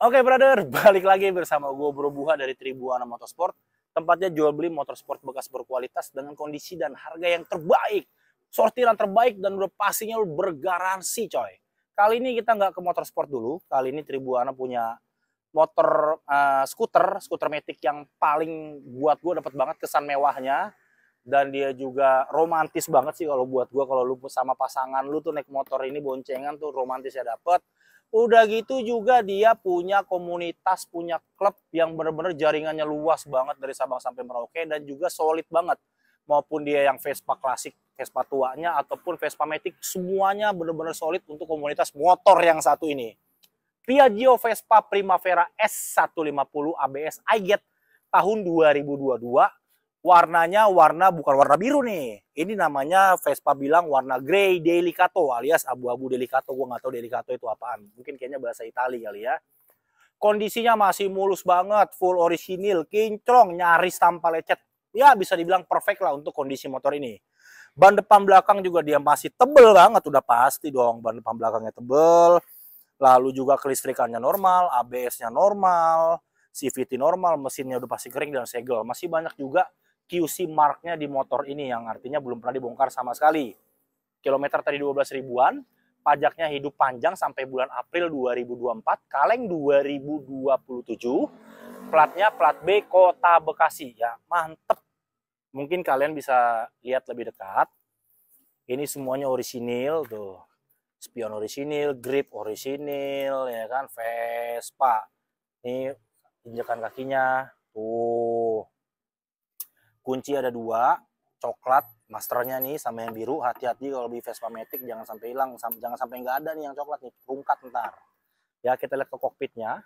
Oke okay, brother, balik lagi bersama gue Bro Buha dari Tribuana Motorsport. Tempatnya jual beli motorsport bekas berkualitas dengan kondisi dan harga yang terbaik. Sortiran terbaik dan udah pastinya lu bergaransi coy. Kali ini kita nggak ke motorsport dulu. Kali ini Tribuana punya motor uh, skuter, skuter metik yang paling buat gue dapat banget kesan mewahnya dan dia juga romantis banget sih kalau buat gue kalau lu sama pasangan lu tuh naik motor ini boncengan tuh romantis ya dapet udah gitu juga dia punya komunitas punya klub yang bener-bener jaringannya luas banget dari Sabang sampai Merauke dan juga solid banget maupun dia yang Vespa klasik Vespa tuanya ataupun Vespa Matic semuanya bener-bener solid untuk komunitas motor yang satu ini Piaggio Vespa Primavera S150 ABS iGet tahun 2022 warnanya warna bukan warna biru nih. Ini namanya Vespa bilang warna grey delicato alias abu-abu delicato. Gue nggak tahu delicato itu apaan. Mungkin kayaknya bahasa Itali kali ya. Kondisinya masih mulus banget, full orisinil, kinclong, nyaris tanpa lecet. Ya bisa dibilang perfect lah untuk kondisi motor ini. Ban depan belakang juga dia masih tebel banget, udah pasti dong ban depan belakangnya tebel. Lalu juga kelistrikannya normal, ABS-nya normal, CVT normal, mesinnya udah pasti kering dan segel. Masih banyak juga QC marknya di motor ini yang artinya belum pernah dibongkar sama sekali. Kilometer tadi 12 ribuan, pajaknya hidup panjang sampai bulan April 2024, kaleng 2027, platnya plat B Kota Bekasi ya. Mantep. Mungkin kalian bisa lihat lebih dekat. Ini semuanya orisinil tuh. Spion orisinil, grip orisinil ya kan, Vespa. Ini injakan kakinya tuh kunci ada dua coklat masternya nih sama yang biru hati-hati kalau lebih Vespa Matic jangan sampai hilang jangan sampai nggak ada nih yang coklat nih rungkat ntar ya kita lihat ke kokpitnya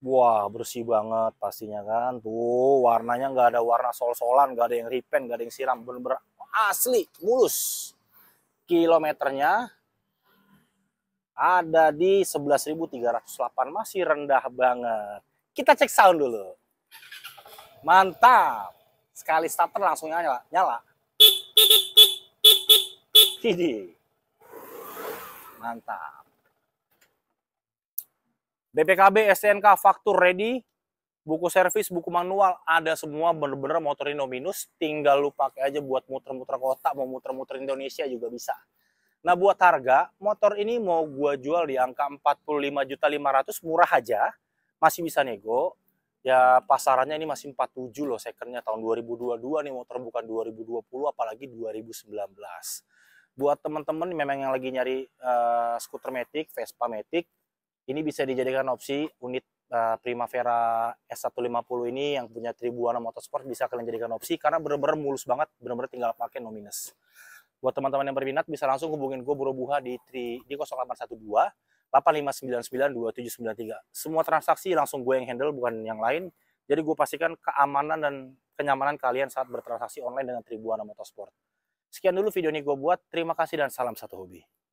wah bersih banget pastinya kan tuh warnanya nggak ada warna sol-solan nggak ada yang ripen nggak ada yang siram bener-bener asli mulus kilometernya ada di 11.308 masih rendah banget kita cek sound dulu mantap sekali starter langsung nyala. nyala. ini Mantap. BPKB, STNK, faktur ready, buku servis, buku manual, ada semua bener-bener motor Indominus, tinggal lu pakai aja buat muter-muter kota, mau muter-muter Indonesia juga bisa. Nah buat harga, motor ini mau gue jual di angka 45.500 murah aja, masih bisa nego, ya pasarannya ini masih 47 loh sekernya tahun 2022 nih motor bukan 2020 apalagi 2019 buat teman-teman memang yang lagi nyari uh, skuter Matic, Vespa Matic ini bisa dijadikan opsi unit eh, Primavera S150 ini yang punya Tribuana Motorsport bisa kalian jadikan opsi karena bener-bener mulus banget bener-bener tinggal pakai nominus buat teman-teman yang berminat bisa langsung hubungin gue Bro Buha di, 3, di 0812 85992793. Semua transaksi langsung gue yang handle bukan yang lain. Jadi gue pastikan keamanan dan kenyamanan kalian saat bertransaksi online dengan Tribuana Motorsport. Sekian dulu video ini gue buat. Terima kasih dan salam satu hobi.